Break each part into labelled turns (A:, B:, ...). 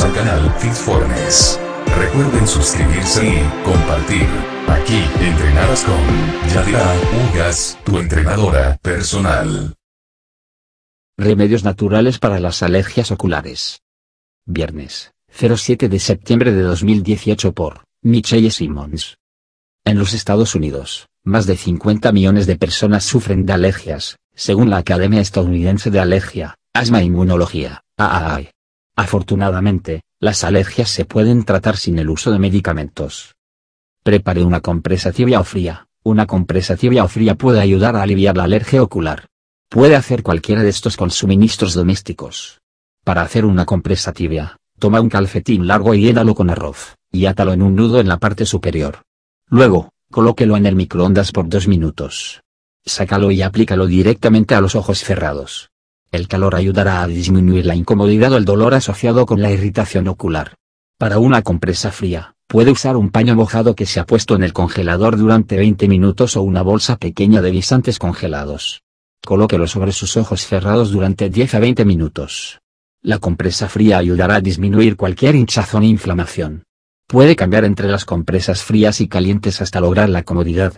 A: al canal Fitformes. Recuerden suscribirse y compartir. Aquí, entrenadas con Yadira Ugas, tu entrenadora personal. Remedios naturales para las alergias oculares. Viernes, 07 de septiembre de 2018 por Michelle Simmons. En los Estados Unidos, más de 50 millones de personas sufren de alergias, según la Academia Estadounidense de Alergia, Asma e Inmunología, Afortunadamente, las alergias se pueden tratar sin el uso de medicamentos. Prepare una compresa tibia o fría. Una compresa tibia o fría puede ayudar a aliviar la alergia ocular. Puede hacer cualquiera de estos con suministros domésticos. Para hacer una compresa tibia, toma un calcetín largo y hédalo con arroz, y átalo en un nudo en la parte superior. Luego, colóquelo en el microondas por dos minutos. Sácalo y aplícalo directamente a los ojos cerrados. El calor ayudará a disminuir la incomodidad o el dolor asociado con la irritación ocular. Para una compresa fría, puede usar un paño mojado que se ha puesto en el congelador durante 20 minutos o una bolsa pequeña de guisantes congelados. Colóquelo sobre sus ojos cerrados durante 10 a 20 minutos. La compresa fría ayudará a disminuir cualquier hinchazón e inflamación. Puede cambiar entre las compresas frías y calientes hasta lograr la comodidad.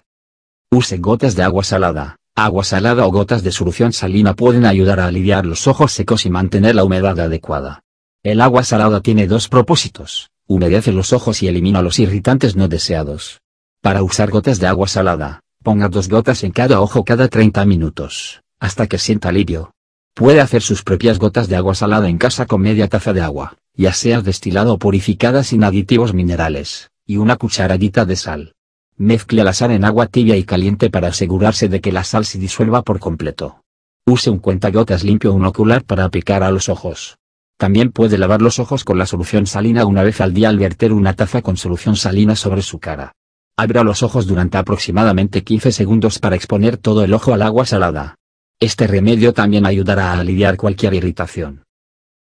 A: Use gotas de agua salada. Agua salada o gotas de solución salina pueden ayudar a aliviar los ojos secos y mantener la humedad adecuada. El agua salada tiene dos propósitos, humedece los ojos y elimina los irritantes no deseados. Para usar gotas de agua salada, ponga dos gotas en cada ojo cada 30 minutos, hasta que sienta alivio. Puede hacer sus propias gotas de agua salada en casa con media taza de agua, ya sea destilada o purificada sin aditivos minerales, y una cucharadita de sal. Mezcle la sal en agua tibia y caliente para asegurarse de que la sal se disuelva por completo. Use un cuentagotas limpio o un ocular para aplicar a los ojos. También puede lavar los ojos con la solución salina una vez al día al verter una taza con solución salina sobre su cara. Abra los ojos durante aproximadamente 15 segundos para exponer todo el ojo al agua salada. Este remedio también ayudará a aliviar cualquier irritación.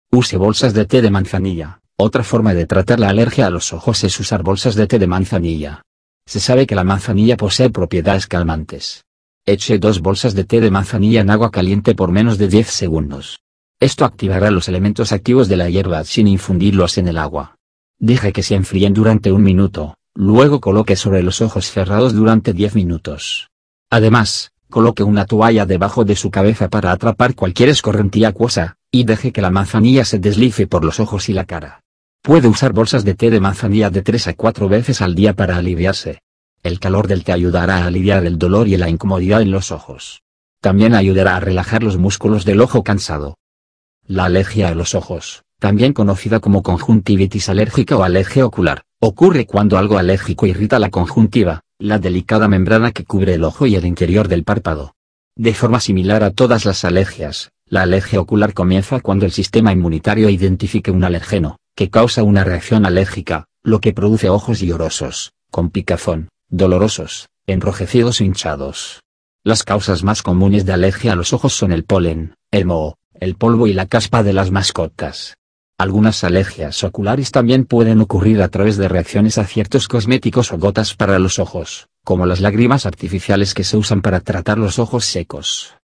A: Use bolsas de té de manzanilla. Otra forma de tratar la alergia a los ojos es usar bolsas de té de manzanilla. Se sabe que la manzanilla posee propiedades calmantes. Eche dos bolsas de té de manzanilla en agua caliente por menos de 10 segundos. Esto activará los elementos activos de la hierba sin infundirlos en el agua. Deje que se enfríen durante un minuto, luego coloque sobre los ojos cerrados durante 10 minutos. Además, coloque una toalla debajo de su cabeza para atrapar cualquier escorrentía acuosa, y deje que la manzanilla se deslice por los ojos y la cara. Puede usar bolsas de té de manzanilla de 3 a 4 veces al día para aliviarse. El calor del té ayudará a aliviar el dolor y la incomodidad en los ojos. También ayudará a relajar los músculos del ojo cansado. La alergia a los ojos, también conocida como conjuntivitis alérgica o alergia ocular, ocurre cuando algo alérgico irrita la conjuntiva, la delicada membrana que cubre el ojo y el interior del párpado. De forma similar a todas las alergias, la alergia ocular comienza cuando el sistema inmunitario identifica un alergeno, que causa una reacción alérgica, lo que produce ojos llorosos, con picazón, dolorosos, enrojecidos e hinchados. Las causas más comunes de alergia a los ojos son el polen, el moho, el polvo y la caspa de las mascotas. Algunas alergias oculares también pueden ocurrir a través de reacciones a ciertos cosméticos o gotas para los ojos, como las lágrimas artificiales que se usan para tratar los ojos secos.